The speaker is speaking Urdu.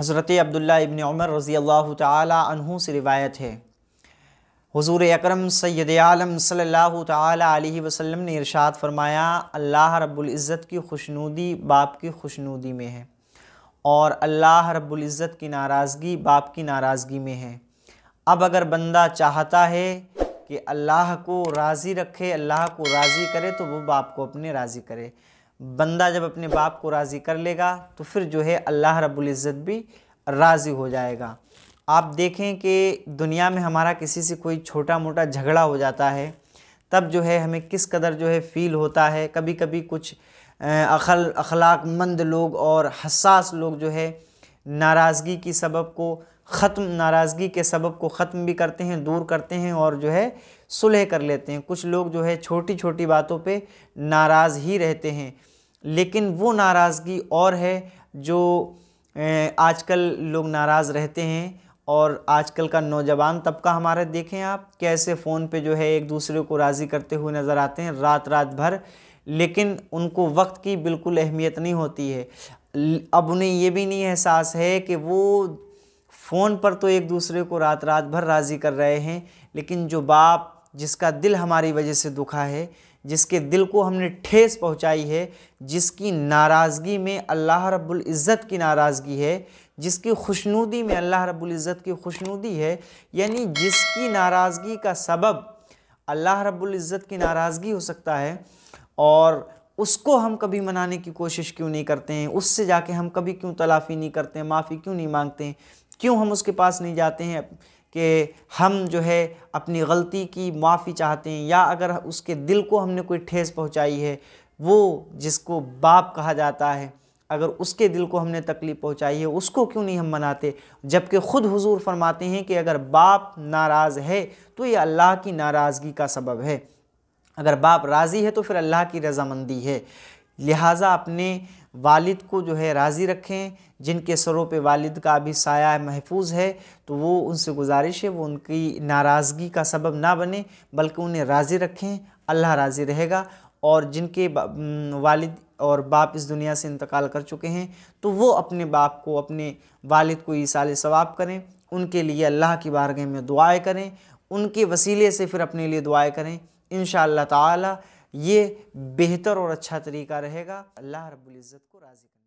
حضرت عبداللہ ابن عمر رضی اللہ تعالی عنہ سے روایت ہے حضور اکرم سید عالم صلی اللہ تعالی علیہ وسلم نے ارشاد فرمایا اللہ رب العزت کی خوشنودی باپ کی خوشنودی میں ہے اور اللہ رب العزت کی ناراضگی باپ کی ناراضگی میں ہے اب اگر بندہ چاہتا ہے کہ اللہ کو راضی رکھے اللہ کو راضی کرے تو وہ باپ کو اپنے راضی کرے بندہ جب اپنے باپ کو راضی کر لے گا تو پھر جو ہے اللہ رب العزت بھی راضی ہو جائے گا آپ دیکھیں کہ دنیا میں ہمارا کسی سے کوئی چھوٹا موٹا جھگڑا ہو جاتا ہے تب جو ہے ہمیں کس قدر جو ہے فیل ہوتا ہے کبھی کبھی کچھ اخلاق مند لوگ اور حساس لوگ جو ہے ناراضگی کی سبب کو ختم ناراضگی کے سبب کو ختم بھی کرتے ہیں دور کرتے ہیں اور جو ہے صلح کر لیتے ہیں کچھ لوگ جو ہے چھوٹی چھوٹی باتوں پہ ناراض ہی رہتے ہیں لیکن وہ ناراضگی اور ہے جو آج کل لوگ ناراض رہتے ہیں اور آج کل کا نوجوان طبقہ ہمارا دیکھیں آپ کیسے فون پہ جو ہے ایک دوسرے کو راضی کرتے ہوئے نظر آتے ہیں رات رات بھر لیکن ان کو وقت کی بالکل اہمیت نہیں ہوتی ہے اب انہیں یہ بھی نہیں احساس ہے کہ وہ فون پر تو ایک دوسرے کو رات رات بھر راضی کر رہے ہیں لیکن جو باپ جس کا دل ہماری وجہ سے دکھا ہے جس کے دل کو ہم نے ٹھیس پہنچائی ہے جس کی ناراضگی میں اللہ رب العزت کی ناراضگی ہے جس کی خوشنودی میں اللہ رب العزت کی خوشنودی ہے یعنی جس کی ناراضگی کا سبب اللہ رب العزت کی ناراضگی ہو سکتا ہے اور اس کو ہم کبھی منانے کی کوشش کیوں نہیں کرتے ہیں اس سے جا کے ہم کبھی کیوں تلافی نہیں کرتے ہیں معافی کیوں نہیں مانگتے ہیں کیوں ہم اس کے پاس نہیں جاتے ہیں کہ ہم جو ہے اپنی غلطی کی معافی چاہتے ہیں یا اگر اس کے دل کو ہم نے کوئی ٹھیس پہنچائی ہے وہ جس کو باپ کہا جاتا ہے اگر اس کے دل کو ہم نے تکلیف پہنچائی ہے اس کو کیوں نہیں ہم مناتے جبکہ خود حضور فرماتے ہیں کہ اگر باپ ناراض ہے تو یہ اللہ کی ناراضگی کا سبب ہے اگر باپ راضی ہے تو پھر اللہ کی رضامندی ہے لہٰذا اپنے والد کو جو ہے راضی رکھیں جن کے سروں پہ والد کا ابھی سایہ محفوظ ہے تو وہ ان سے گزارش ہے وہ ان کی ناراضگی کا سبب نہ بنیں بلکہ انہیں راضی رکھیں اللہ راضی رہے گا اور جن کے والد اور باپ اس دنیا سے انتقال کر چکے ہیں تو وہ اپنے باپ کو اپنے والد کو عیسال ثواب کریں ان کے لیے اللہ کی بارگاہ میں دعائیں کریں ان کے وسیلے سے پھر اپنے لیے دعائیں کریں انشاءاللہ تعالی یہ بہتر اور اچھا طریقہ رہے گا اللہ رب العزت کو راضی کر